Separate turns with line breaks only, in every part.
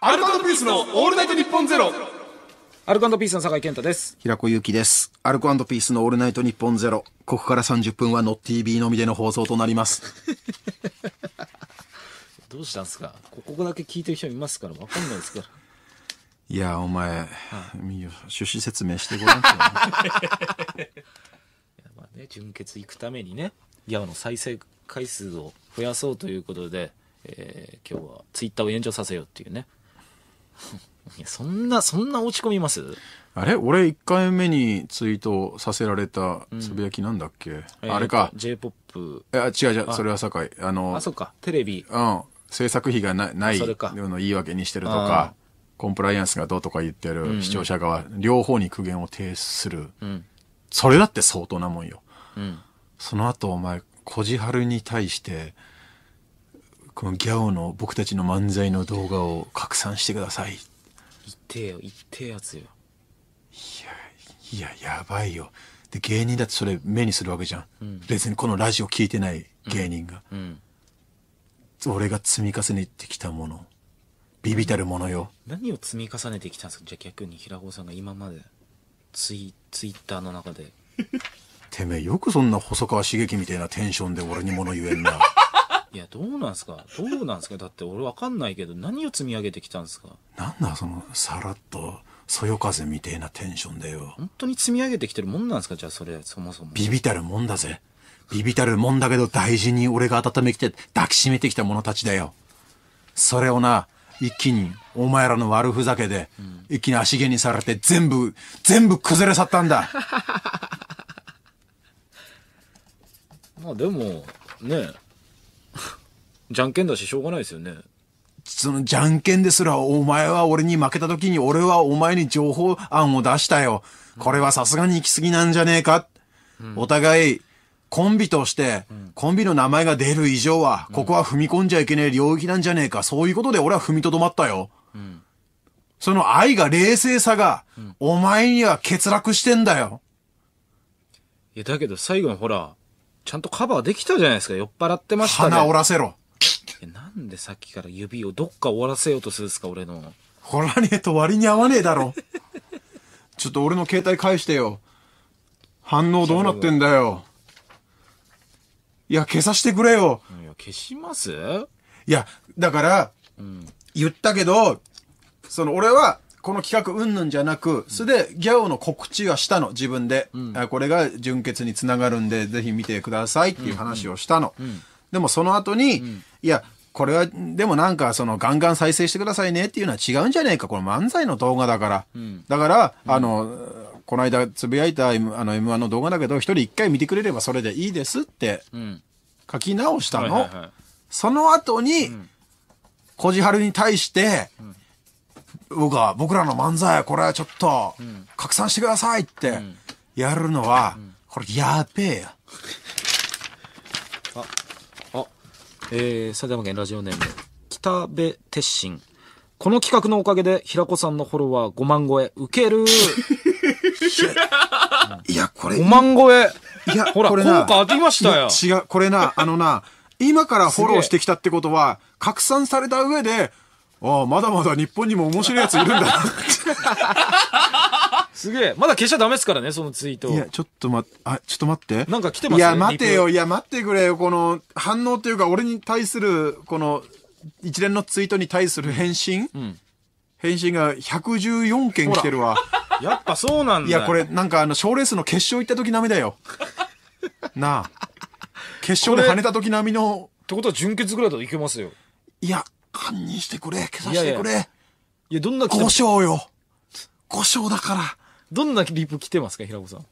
アルコピースのオールナイトニッポンゼロ。
アルコピースの酒井健太で
す。平子祐希です。アルコピースのオールナイトニッポンゼロ。ここから30分はノッティービーのみでの放送となります。
どうしたんですかここだけ聞いてる人いますから、わかんないですから。
いや、お前、はい、趣旨説明
してごらん いやまあね、純潔行くためにね、ギャオの再生回数を増やそうということで、えー、今日はツイッターを炎上させようっていうね。そんな、そんな落ち込みます
あれ俺1回目にツイートさせられたつぶやきなんだっけ、あれか。
?J-POP。いや、違う違う、それは
酒井。あの、あ、そっ
か。テレビ。
うん。制作費がなないそうの言い訳にしてるとか、コンプライアンスがどうとか言ってる視聴者側、両方に苦言を呈する。うん。それだって相当なもんよ。うん。その後お前、小じはるに対して、このギャオの僕たちの漫才の動画を拡散してくださいいっ
てえよいってえやつよいやいややばいよ
で芸人だってそれ目にするわけじゃん、うん、別にこのラジオ聞いてない芸人が、うんうん、俺が積み重ねてきたもの
ビビたるものよ何を積み重ねてきたんですかじゃあ逆に平子さんが今までツイツイッターの中で
てめえよくそんな細川茂樹みたいなテンションで俺に物言えんな
いや、どうなんすかどうなんすかだって俺わかんないけど、何を積み上げてきたんすかなんだその、さらっと、そよ風みてえなテンションだ
よ。本当に積み上げてきてるもん
なんすかじゃあそれ、そもそも。
ビビたるもんだぜ。ビビたるもんだけど大事に俺が温めきて抱きしめてきた者たちだよ。それをな、一気に、お前らの悪ふざけで、うん、一気に足毛にされて全部、全部崩れ去ったんだ。
まあでも、ねえ。じゃんけんだししょうがないですよね。そのじ
ゃんけんですら、お前は俺に負けた時に俺はお前に情報案を出したよ。これはさすがに行き過ぎなんじゃねえか。うん、お互い、コンビとして、コンビの名前が出る以上は、ここは踏み込んじゃいけない領域なんじゃねえか。そういうことで俺は踏みとどまったよ。うん、その愛が冷静さが、お前には欠
落してんだよ。いや、だけど最後のほら、ちゃんとカバーできたじゃないですか。酔っ払ってましたね。鼻折らせろ。なんでさっきから指をどっか終わらせようとするんですか、俺の。
ほらねえと割に合わねえだろ。ちょっと俺の携帯返してよ。反応どうなってんだよ。いや、消さしてくれよ。
いや、消しますい
や、だから、うん、言ったけど、その俺は、この企画うんぬんじゃなく、それでギャオの告知はしたの、自分で。うん、これが純潔につながるんで、ぜひ見てくださいっていう話をしたの。うんうん、でもその後に、いや、これは、でもなんか、その、ガンガン再生してくださいねっていうのは違うんじゃねえか。これ漫才の動画だから。うん、だから、うん、あの、この間つぶやいた、M、あの M1 の動画だけど、一人一回見てくれればそれでいいですって書き直したの。その後に、こじはるに対して、僕は、僕らの漫才、これはちょっと、拡散してくだ
さいって、やるのは、これやべえよ。えー、埼玉県ラジオネーム北部鉄心この企画のおかげで平子さんのフォロワー5万超えウケるいやこれ5万超えいやほらこれな効果ありましたよ違うこ
れなあのな今からフォローしてきたってことは拡散された上でああまだまだ日本にも面白いやついるんだな
すげえ。まだ消しちゃダメですからね、そのツイート。いや、ちょっと待って、あ、ちょっと待って。なんか来てますね。いや、待てよ、いや、待ってく
れよ、この、反応というか、俺に対する、この、一連のツイートに対する返信、うん、返信が114件来てるわ。やっぱそうなんだ。いや、これ、なんか、あの、賞レースの決勝行った時並みだよ。なあ。決勝で跳ねた時並みの。ってことは準決ぐらいだといけますよ。
いや、堪忍してくれ、消させてくれ。いやどんな5勝よ。5勝だから。どんなリップ来てますか、平子さん。い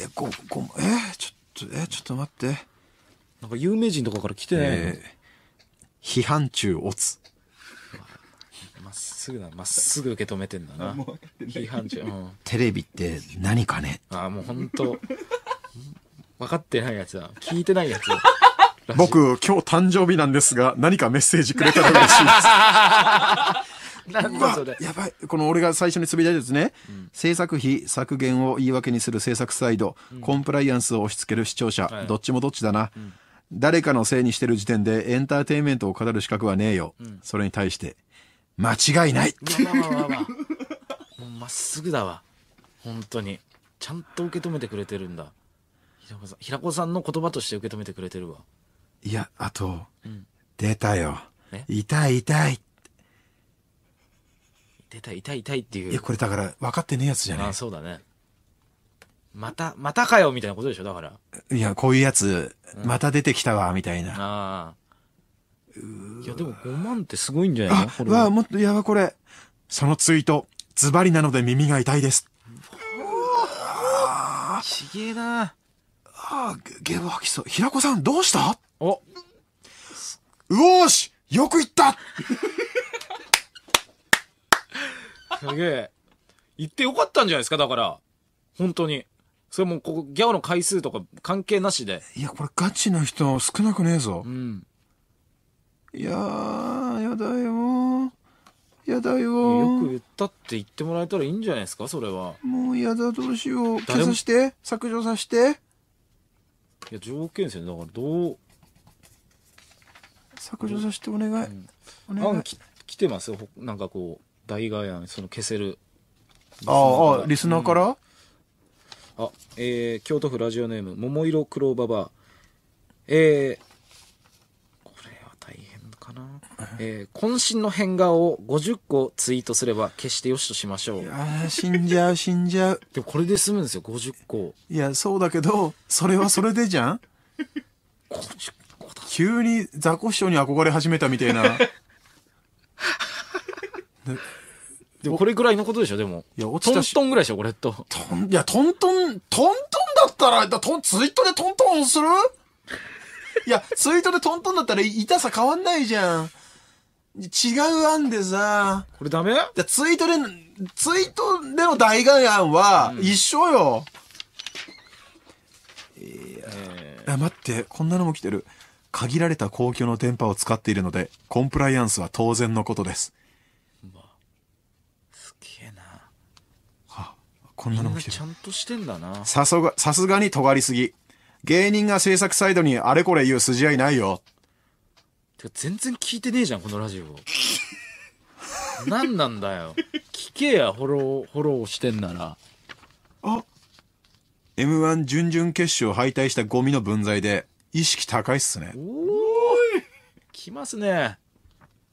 や、ご、ご、えー、ちょっと、えー、ちょっと待って。
なんか有名人とかから来てない、えー、批判中オつ。
まっすぐな、まっすぐ受け止めてんだな。批判中、うん。テレビって何かねああ、もう本当分かってないやつだ。聞いてないやつ。
僕、今日誕生日なんですが、何かメッセージくれたら嬉し
いです。なんだそれ。や
ばい。この俺が最初に滑り台ですね、うん、制作費削減を言い訳にする制作サイド、うん、コンプライアンスを押し付ける視聴者、はい、どっちもどっちだな。うん誰かのせいにしてる時点でエンターテインメントを語る資格はねえよ、うん、それに対して間違いない
まっすぐだわ本当にちゃんと受け止めてくれてるんだ平子さん平子さんの言葉として受け止めてくれてるわ
いやあと、うん、出たよ痛い痛い
出た、痛い痛いっていう。いや、これだから分かってねえやつじゃねあ、そうだね。また、またかよみたいなことでしょ、だから。
いや、こういうやつ、また出てきたわ、みたいな。
ああ。いや、でも5万ってすごいんじゃないのあこ、れわあ、
もっと、やばいこれ。そのツイート、ズバリなので耳が痛いです。
ちげえなああ、ゲゲ
ボ吐きそう。平子さん、どうし
たおうおーしよく言ったすげえ。行ってよかったんじゃないですかだから。本当に。それもここ、ギャオの回数とか関係なしで。
いや、これガチな人少なくねえぞ。うん。
いやー、やだよやだよよく言ったって言ってもらえたらいいんじゃないですかそれは。もうやだ、どうしよう。消さし
て。削除さして。
いや、条件ですよね。だからどう。
削除させてお願い。うん、お願い。
来てますなんかこう。河やん、その消せる。ああ、リスナーから、うん、あ、えー、京都府ラジオネーム、桃色黒ババえー、えー、渾身の変顔を50個ツイートすれば決してよしとしましょう。い
や死んじゃう、死んじゃう。でもこれで済むんですよ、50個。いや、そうだけど、それはそれでじゃん ?50 個だ。急にザコシショウに憧れ始めたみたいな。
でもこれぐらいのことでしょ、でも。いや、落ちたし。トントンぐらいでしょ、これと。
トン、いや、トントン、トントンだったら、だトン、ツイートでトントンするいや、ツイートでトントンだったら痛さ変わんないじゃん。違う案でさ。これダメじゃ、ツイートで、ツイートでの大願案は、一緒よ。うん、いや、え待って、こんなのも来てる。限られた公共の電波を使っているので、コンプライアンスは当然のことです。こんなのも
来てるちゃんとしてんだな
さすがさすがに尖りすぎ芸人が制作サイドにあれこれ言
う筋合いないよてか全然聞いてねえじゃんこのラジオ何なんだよ聞けやフォローフォローしてんなら
あ m 1準々決勝敗退したゴミの分際で意識高い
っすねおい来ますね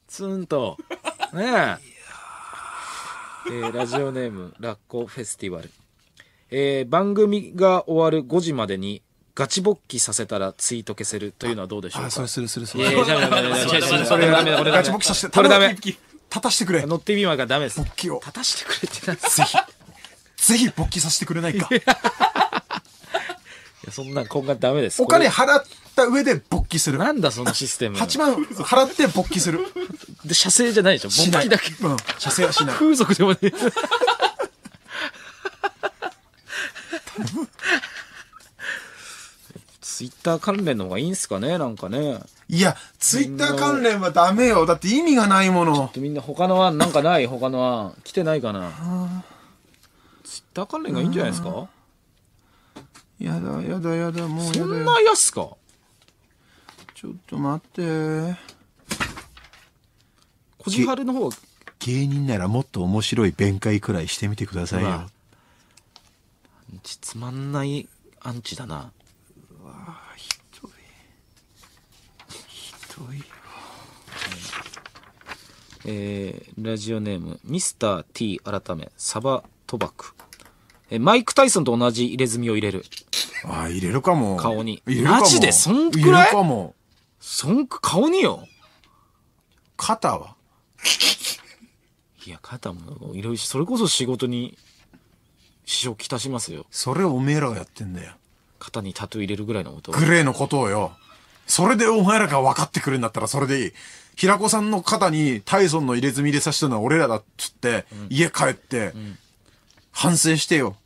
ツンとねええー、ラジオネーム、ラッコフェスティバル。えー、番組が終わる5時までに、ガチ勃起させたらツイート消せるというのはどうでしょうかあ、それするするする。いやいや、ダメダメダメ。それダメだ、これガチ勃起させて、これダメ。立たしてくれ。乗ってみまがダメです。勃起を。立たしてくれってな。ぜひ、ぜひ勃起させてくれないか。いや、そんな今回ダメです。お金払った上で勃起する。なんだそのシステム。8万払って勃起する。で、射精じゃないでしょ勃起だけ。うん。射精はしない。風俗でもねツイッター関連の方がいいんすかねなんかね。いや、ツイッター関連はダメよ。だって意味がないもの。みんな他の案なんかない他の案。来てないかな。ツイッター関連がいいんじゃないですかやだやだやだもうやだそんな安か
ちょっと待ってこじはるの方芸人ならもっと面白い弁解くらいしてみてくださいよ
つまんないアンチだなうわひどいひどいえー、ラジオネームミスター t 改めサバ賭博えーマイク・タイソンと同じ入れ墨を入れるあ、入れるかも。顔に。入れるかも。マジで、そんくらい入れるかも。そんく、顔によ。肩はいや、肩も、いろいろ、それこそ仕事に、支障きたしますよ。それをおめえらがやってんだよ。肩にタトゥー入れるぐらいのことグ
レーのことをよ。それでお前らが分かってくるんだったらそれでいい。平子さんの肩にタイソンの入れ墨入れさせたのは俺らだっつって、うん、家帰って、うん、反省してよ。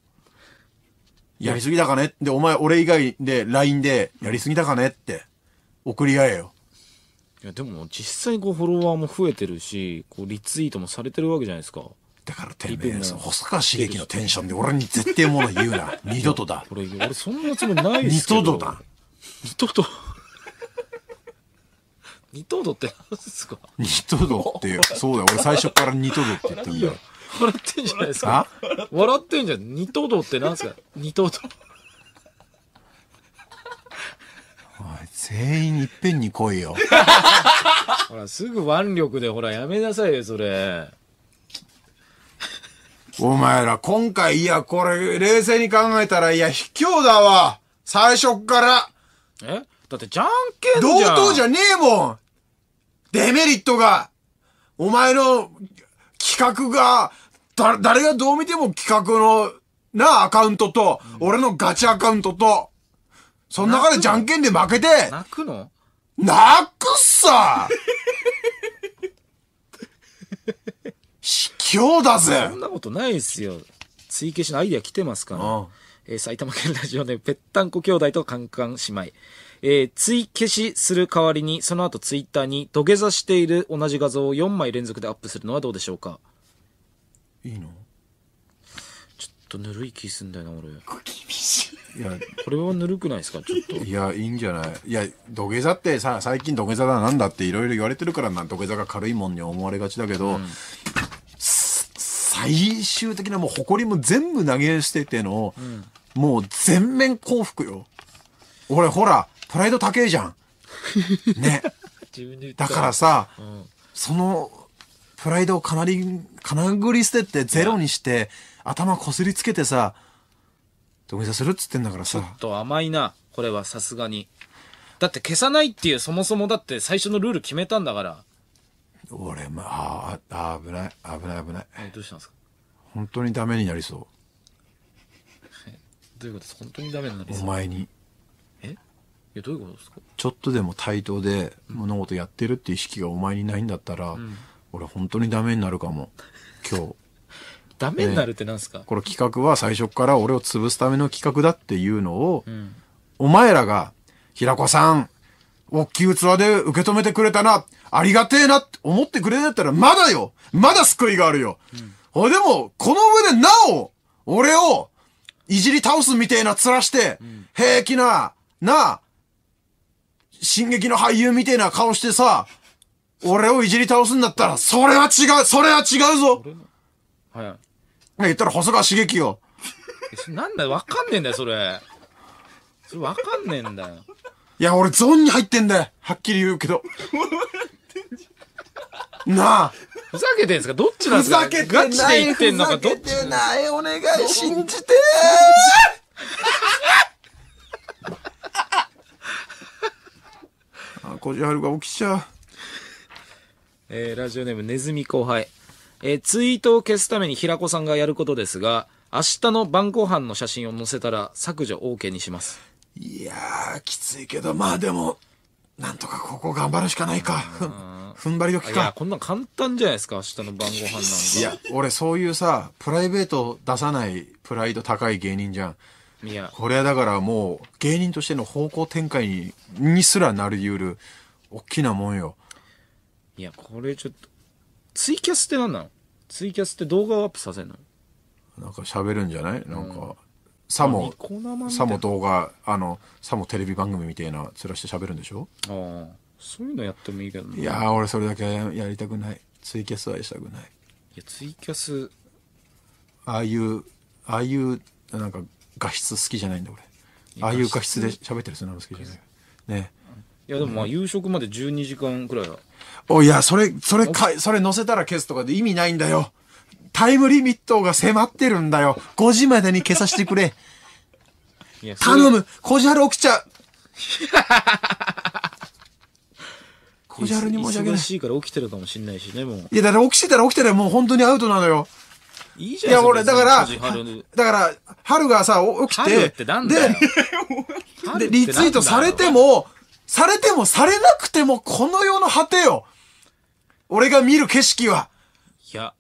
やりすぎだかねで、お前俺以外で LINE で、やりすぎだかねって、
送り合えよ。いや、でも実際こうフォロワーも増えてるし、こうリツイートもされてるわけじゃないですか。だからてレビ、の細川茂樹のテンションで俺に絶対もの
言うな。二度とだ。俺、俺
そんなつもりないで二
すけど。度とだ。。
二度と。二度とって何ですか二度とって、そうだよ。俺最初から二度とって言ったんだよ。笑ってんじゃないですか。笑ってんじゃん。二等々って何ですか二等い、
全員いっぺんに来い
よ。ほら、すぐ腕力で、ほら、やめなさいよ、それ。
お前ら、今回、いや、これ、冷静に考えたら、いや、卑怯だわ。最初っから。
えだって、じゃん
けん同等じゃねえもん。デメリットが。お前の企画が、だ、誰がどう見ても企画の、な、アカウントと、俺のガチアカウントと、その中でじゃんけんで負けて、泣くの泣くっさ
卑怯だぜそんなことないですよ。追消しのアイディア来てますから。ああえー、埼玉県ラジオでぺったんこ兄弟とカンカン姉妹。えー、追消しする代わりに、その後ツイッターに土下座している同じ画像を4枚連続でアップするのはどうでしょうかいいのちょっとぬるい気すんだよな俺厳しいいやこれはぬるくないですかちょっといやいいんじゃないいや土
下座ってさ最近土下座だなんだっていろいろ言われてるからな土下座が軽いもんに思われがちだけど、うん、最終的なもう誇りも全部投げ捨てての、うん、もう全面降伏よ俺ほらプライド高えじゃんね
だからさ、うん、
そのプライドをかなり、かなぐり捨ててゼロにして、頭こすりつけてさ、土下座するっつってんだからさ。ちょっ
と甘いな、これはさすがに。だって消さないっていうそもそもだって最初のルール決めたんだから。
俺、まあ、
あ、危ない、危ない、危ない。どうしたんですか
本当にダメになりそ
う。どういうことです本当にダメになりそう。お前に。えいや、どういうことですか
ちょっとでも対等で物事やってるって意識がお前にないんだったら、うん俺本当にダメになるかも。今日。
ダメになるってなんすか、こ
れ企画は最初から俺を潰すための企画だっていうのを、うん、お前らが、平子さん、大きい器で受け止めてくれたな、ありがてえなって思ってくれなったら、まだよまだ救いがあるよ、うん、でも、この上でなお、俺を、いじり倒すみてえな面して、うん、平気な、なあ、進撃の俳優みてえな顔してさ、俺をいじり倒すんだったら、それは違うそ
れは違うぞは
い。言ったら細川茂樹よ。
えそなんだよ、わかんねえんだよ、それ。それわかんねえんだよ。
いや、俺ゾーンに入ってんだよ。はっきり言うけど。なあ。
ふざけてんすかどっちなんですかガチで言ってんのかどっち
ない、お願い、信じて
あ、こじはるが起きちゃう。えー、ラジオネームネズミ後輩。えー、ツイートを消すために平子さんがやることですが、明日の晩ご飯の写真を載せたら削除 OK にします。いやー、きついけど、まあでも、なんとかこ
こ頑張るしかないか。ふん張り時か。いや、こ
んなん簡単じゃないですか、明日の晩ご飯なんか。いや、
俺そういうさ、プライベート出さないプライド高い芸人じゃん。いや。これはだからもう、芸人としての方向展開に、にすらなりうる、大きなもんよ。いや、こ
れちょっと、ツイキャスって何なのツイキャスって動画をアップさせるの
なんか喋るんじゃ
ないなんか、
さもさも動画、あの、さもテレビ番組みたいな、つらして喋るんでしょああ、
そういうのやって
もいいけどね。いや俺それだけやりたくない。ツイキャスはしたくな
い。やツイキャス、
ああいう、ああいう、なんか、画質好きじゃないんだ俺。ああいう画質で喋ってる人なんか好きじゃない。ね。いやでもまあ夕食まで12時間くらいはおいや、それ、それか、それ載せたら消すとかで意味ないんだよ。タイムリミットが迫ってるんだよ。5時までに消させてくれ。
れ頼む
小じゃる起きちゃう 小じゃるに申し訳ない忙。し
いから起きてるかもしんないしねもういや、だ
から起きてたら起きてたらもう本当にアウトなのよ。
いいじゃんいや、俺、だから、
だから、春がさ、起き春て、ってなんだよ
で、で、リツイートされ
ても、されてもされなくてもこの世の果てよ。俺が見る景色は。
いや、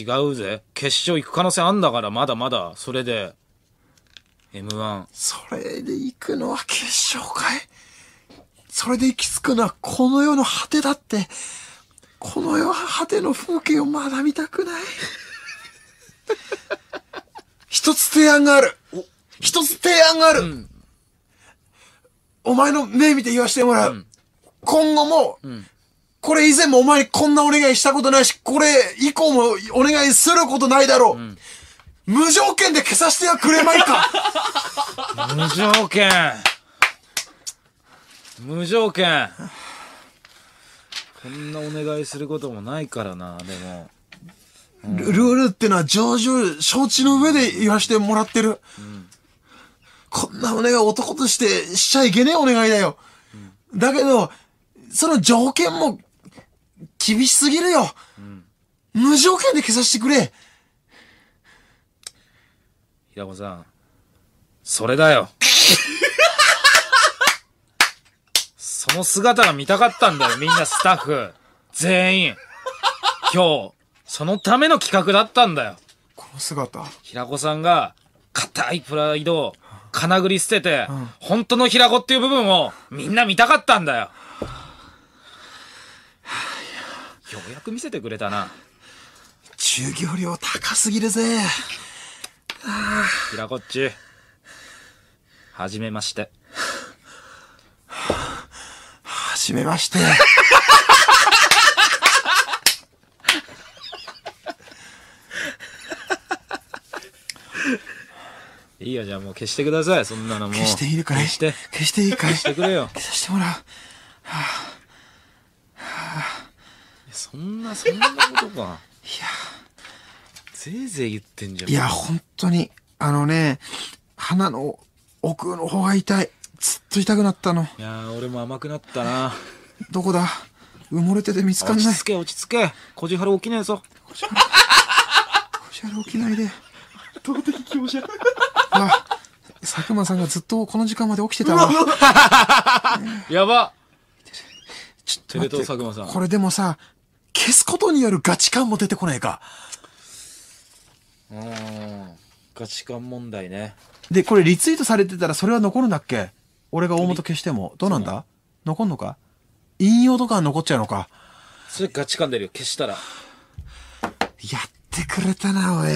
違うぜ。決勝行く可能性あんだから、まだまだ、それで。M1。それで
行くのは決勝かいそれで行き着くのはこの世の果てだって。この世は果ての風景をまだ見たくない。一つ提案がある。一つ提案がある。うんお前の目見て言わせてもらう。うん、今後も、うん、これ以前もお前にこんなお願いしたことないし、これ以降もお願いすることないだろう。うん、無条件で消させてはくれ
まいか 無条件。無条件。こんなお願いすることもないからな、でも。
ルールってのは上々承知の上で言わしてもらってる。うんこんなお願い男としてしちゃいけねえお願いだよ。うん、だけど、その条件も厳しすぎるよ。うん、無条件で消させてくれ。
平子さん、それだよ。その姿が見たかったんだよ、みんなスタッフ。全員。今日、そのための企画だったんだよ。この姿。平子さんが、硬いプライドを金繰り捨てて、本当の平子っていう部分をみんな見たかったんだよ。ようやく見せてくれたな。従業料高すぎるぜ。平子っち。はじめまして。はじめまして。いいよ、じゃあもう消してください、そんなのもう。消していいかい消して。消していいかい消してくれよ。消させてもらう。はあ、はあ、そんな、そんなことか。いや。ぜいぜい言ってんじゃん。いや、本
当に、あのね、鼻の奥の方が痛い。ずっと痛くなったの。
いや俺も甘くなったな。どこだ埋もれてて見つかんない。落ち着け、落ち着け。小じはる起きないぞ。小じはる起きないで。圧倒的気強者。
あ佐久間さんがずっとこの時間まで起きてたわ。
やばちょっとテレ東佐久間さん。これ
でもさ、消すことによるガチ感も出てこないか。う
ん。ガチ感問題
ね。で、これリツイートされてたらそれは残るんだっけ俺が大元消しても。どうなんだ残んのか引用とかは残っちゃうのか。
それガチ感出るよ、消したら。や
ってくれたな、おい。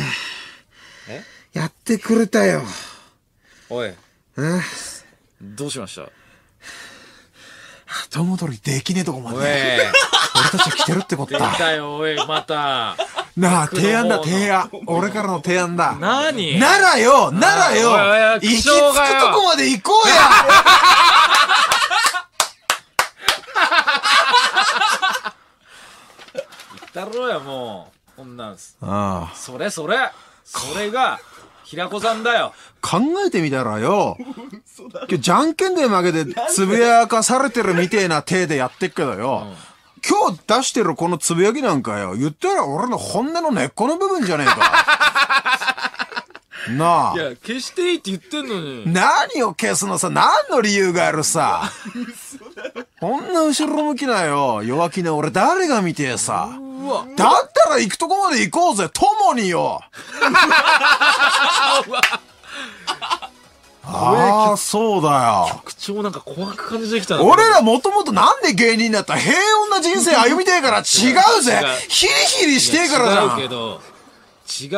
えやってくれたよ。おい。うん
どうしました
後戻りできねえとこまで。俺
たちは来てるってことだ。た。たよ、おい、ま
た。なあ、提案だ、提案。俺からの提案だ。なにならよならよ行き着くとこまで行こ
うやったろうや、もう。こんなんす。ああ。それそれ。それが、平子さんだよ。
考えてみたらよ、今日じゃんけんで負けてつぶやかされてるみてえな体でやってっけどよ、今日出してるこのつぶやきなんかよ、言ったら俺の本音の根っこの部分じゃねえか。なあ。いや、
消していいって言ってんのに。何
を消すのさ、何の理由があるさ。こんな後ろ向きなよ、弱気な俺誰が見てさ。
わだっ
たら行くとこまで行こうぜ共によ
ああ、
そうだよ。なんか怖く感じてきた俺らもともとなんで芸人だった平穏な人生歩みてえから違うぜヒリヒリしてえからじゃん違うけ
ど、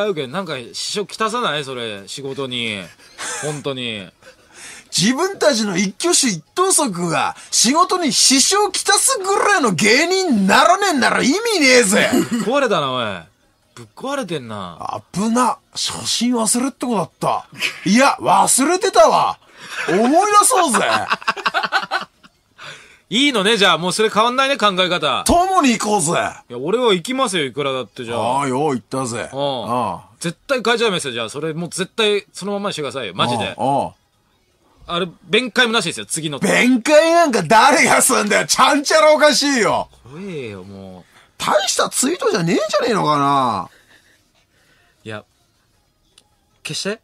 違うけど、なんか支障きたさないそれ、仕事に。本当に。
自分たちの一挙手一投足が仕事に支障きたすぐらいの芸人にならねえんなら意味ねえぜ壊れたな、おい。ぶっ壊れてんな。危な。写真忘れってことだった。いや、忘れてたわ。思い出そうぜ。
いいのね、じゃあ。もうそれ変わんないね、考え方。共に行こうぜ。いや、俺は行きますよ、いくらだって、じゃあ。ああ、よう行ったぜ。うん。絶対変えちゃいますよ、じゃあ。それもう絶対そのままにしてくださいよ、マジで。うん。あれ、弁解もなしですよ、次の。弁解
なんか誰がすんだよちゃんちゃらおかしいよ
怖えよ、もう。
大したツイートじゃねえんじゃねえのかないや、消して。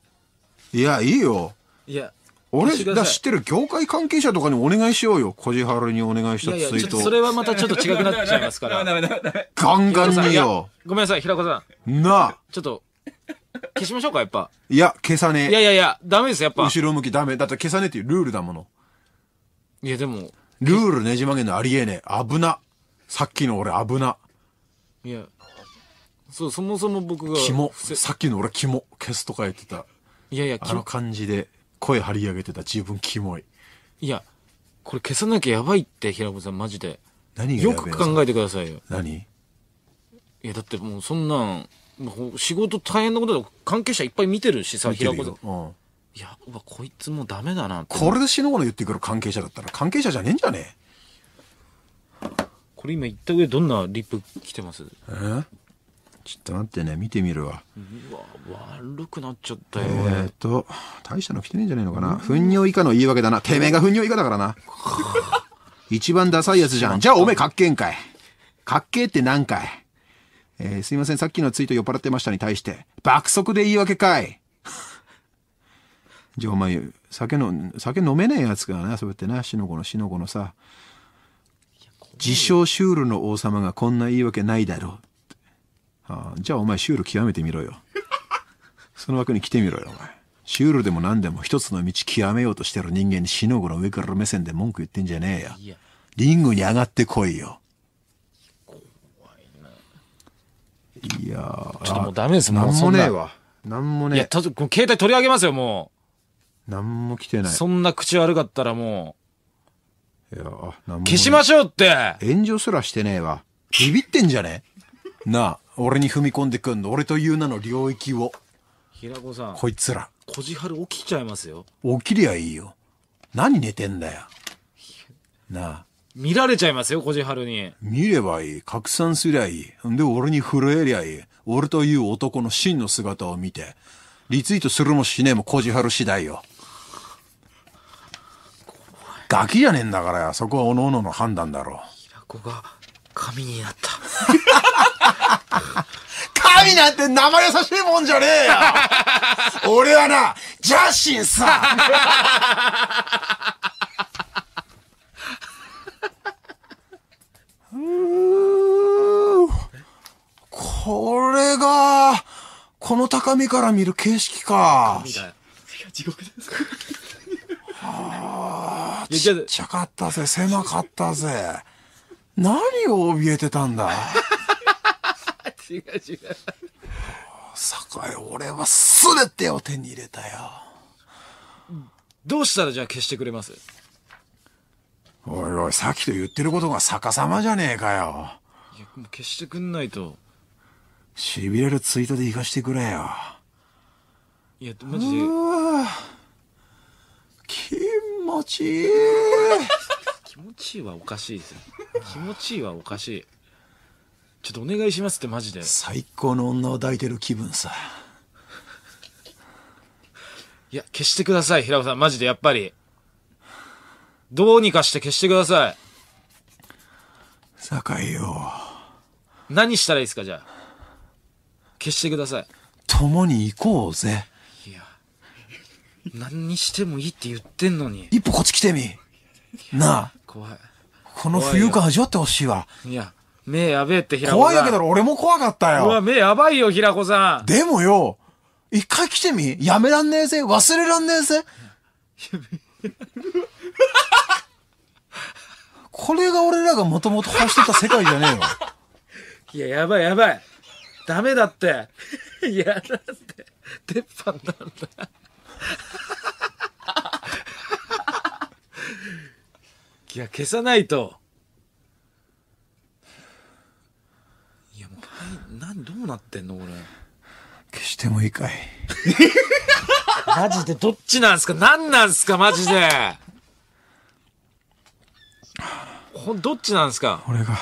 いや、いいよ。いや、俺、が知ってる業界関係者とかにお願いしようよ。こじはるにお願いしたいや、ツイちょーっト。とそれはまたちょっと違くなっちゃいま
すから。ダメダメダメダメ。
ガンガンによ。
ごめんなさい、平子さん。なあ。ちょっと、消しましょうか、やっぱ。
いや、消さねえ。いやいやいや、ダメです、やっぱ。後ろ向きダメ。だって消さねえっていうルールだもの。いや、でも。ルールねじ曲げんのありえねえ。危な。さっきの俺危な。
いや。そう、そもそも僕が。肝。
さっきの俺肝。消すとか言ってた。いやいや、あの感じで声張り上げてた自分キモい。いや、これ消さなきゃやばいっ
て、平子さん、マジで。何がよく考えてくださいよ。何いや、だってもうそんなん、仕事大変なことだ関係者いっぱい見てるしさ、平子さん。うん、いや、うわ、こいつもうダメだな
これで死ぬほど言ってくる関係者だったら、関係者じゃねえんじゃね
えこれ今言った上どんなリップ来てます
えちょっと待ってね、見てみるわ。
うわ、悪くなっちゃったよ。
えっと、大したの来てねえんじゃねえのかな。糞尿以下の言い訳だな。てめえが糞尿以下だからな。一番ダサいやつじゃん。じゃあおめえかっけんかい。かっけえって何回えー、すいません、さっきのツイート酔っ払ってましたに対して、爆速で言い訳かい じゃあお前、酒の、酒飲めねえやつがね、そうやってな、しのこのしのこのさ、自称シュールの王様がこんな言い訳ないだろう。あじゃあお前シュール極めてみろよ。その枠に来てみろよ、お前。シュールでも何でも一つの道極めようとしてる人間にしのごの上から目線で文句言ってんじゃねえよ。リングに上がってこいよ。いやちょっともうダメですもんなんもねえわ。
なんもねいや、え。たと、携帯取り上げますよ、も
う。なんも来てない。そ
んな口悪かったらもいや、なんもう、消し
ましょうって炎上すらしてねえわ。ビビってんじゃねなあ、俺に踏み込んでくんの。俺という名の領域を。
平子さん、こいつら。こじはる起きちゃいますよ。起きりゃいいよ。何寝てんだよ。なあ。見られちゃいますよ、こじはるに。
見ればいい。拡散すりゃいい。で、俺に震えりゃいい。俺という男の真の姿を見て、リツイートするもしねえもこじはる次第よ。ガキじゃねえんだから、そこはおのおのの判断だろう。
平子が神になった。
神なんて生優しいもんじゃねえよ俺はな、ジャッシンさこれが、この高みから見る景色か。地獄です。はあ、ちっちゃかったぜ、狭かったぜ。何を怯えてたんだ違う
違う。栄、俺はすべてを手に入れたよ。どうしたらじゃあ消してくれますおい、
さっきと言ってることが逆さまじゃね
えかよ。いや、もう消してくんないと。
痺れるツイートでいかしてくれよ。
いや、マジで。気持ちいい。気持ちいいはおかしいですよ。気持ちいいはおかしい。ちょっとお願いしますってマジで。最
高の女を抱いてる気分さ。
いや、消してください、平子さん。マジで、やっぱり。どうにかして消してください。
酒井よ。
何したらいいですか、じゃあ。消してください。
共に行こうぜ。いや、
何にしてもいいって言ってんのに。
一歩こっち来てみ。なあ。怖い。この冬遊感味わってほしいわ。
いや、目やべえって平子さん。怖いけど俺も
怖かった
よ。うわ、目やばいよ、平子さ
ん。でもよ、一回来てみやめらんねえぜ忘れ
らんねえぜこれが俺らがもともと走ってた世界じゃねえよ。いや、やばいやばい。ダメだって。いや、だって、鉄板なんだ。いや、消さないと。いや、もう、な、どうなってんのこれ。消してもいいかい。マジでどっちなんすか何なんすかマジで。どっちなんですか俺が。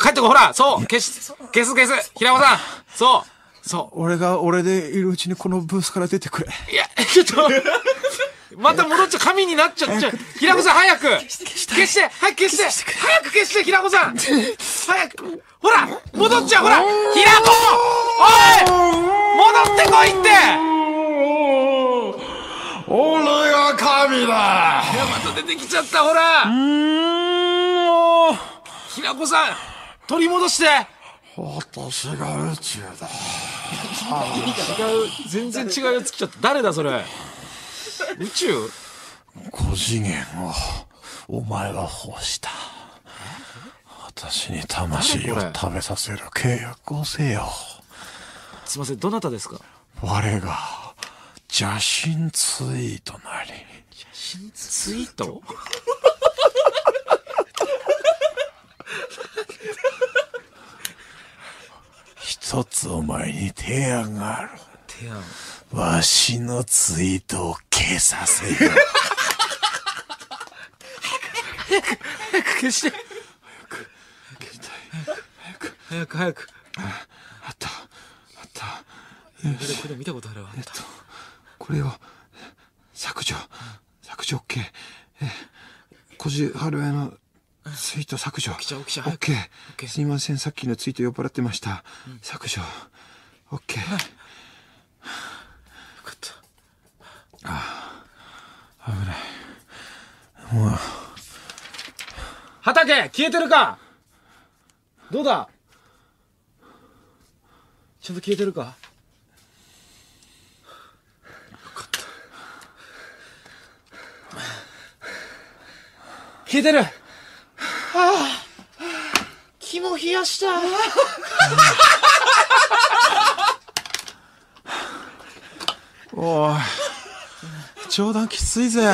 帰ってこ、い、ほらそう消す、消す消す平子さんそ
うそう俺が俺でいるうちにこのブースから出てくれ。
いや、ちょっとまた戻っちゃ、う神になっちゃっちゃう。平子さん、早く消して早く消して早く消して、平子さん 早くほら戻っちゃうほら平子おい戻ってこいって俺が神だいや、また出てきちゃった、ほらきなこさん取り戻して私が宇宙だ違う全然違うやつ来ちゃった誰だそれ宇宙
五次元をお前は欲した私に魂を食べさせる契約をせよ
すいませんどなたですか
我が邪神ツイートなり邪神ツイート一つお前に提案がある。提案わしのツイートを
消させる。早く、早く消して。早く、消したい。早く、早く、早く。ああった、あった。よし。これ見たことあるわ。えっと、これを、
削除、削除 OK。え、小路春江のツイート削除。オッケー。すいません、さっきのツイート酔っ払ってました。うん、削除。オッケー。よかった。ああ、
危ない。もう。畑消えてるかどうだちゃんと消えてるかよかった。消えてる
あも冷やしたおい冗談きついぜ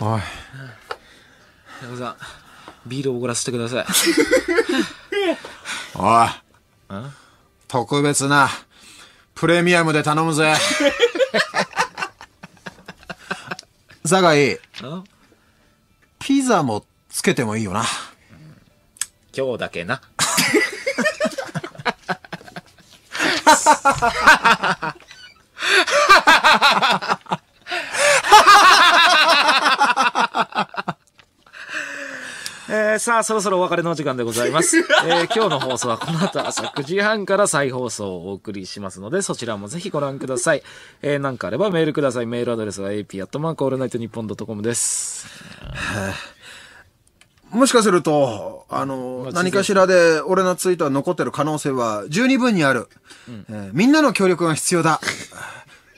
おい中さんビールおごらせてくださいお
い特別なプレミアムで頼むぜ酒井、んピザ
もつけてもいいよな。今日だけな。さあ、そろそろお別れのお時間でございます。えー、今日の放送はこの後朝9時半から再放送をお送りしますので、そちらもぜひご覧ください。えー、なんかあればメールください。メールアドレスは ap アットマークオールナイトニッポンドットコムです。もしかすると、あの、何かしらで俺のツイートは残ってる可能性
は十二分にある、うんえー、みんなの協力が必要だ。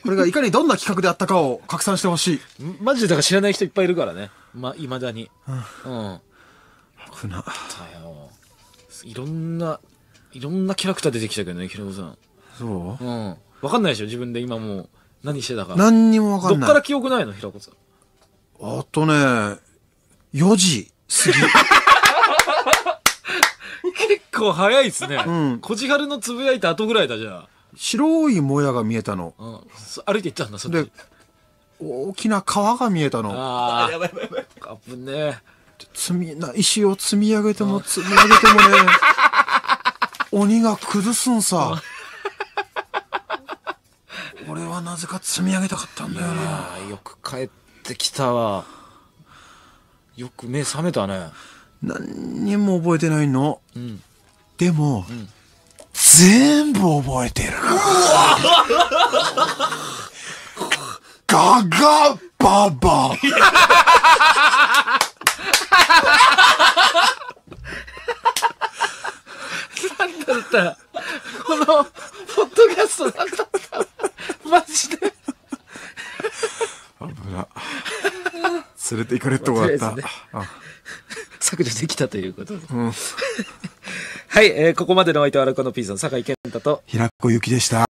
これがいかにどんな
企画であったかを拡散してほしい。マジでだから知らない人いっぱいいるからね。ま、未だに。うん、うんな。いろんな、いろんなキャラクター出てきたけどね、平子さん。そううん。わかんないでしょ、自分で今もう、何してたか。何にも分かんないどっから記憶ないの、平子さん。
あとね、4時過ぎ。結構
早いっすね。うんこじはるのつぶやいた後ぐらいだじゃ
白いもやが見えたの。
うん。歩いていったんだ、そ
っで大きな川が見えたの。
ああ。やばいやばいやばい。危ねえ。
って積みな石を積み上げても積み上げてもね 鬼が
崩すんさ 俺はなぜか積み上げたかったんだよなよく帰ってきたわよく目覚めたね
何にも覚えてないの、うん、でも、うん、全部覚えてるガガババ
なんだったこの、ポッドキャストなんだったマジで。危な。連れて行かれてもらった。ね、削除できたということで。うん、はい、えー、ここまでのお相手は荒川のピースの酒井健太と、
平子由紀でした。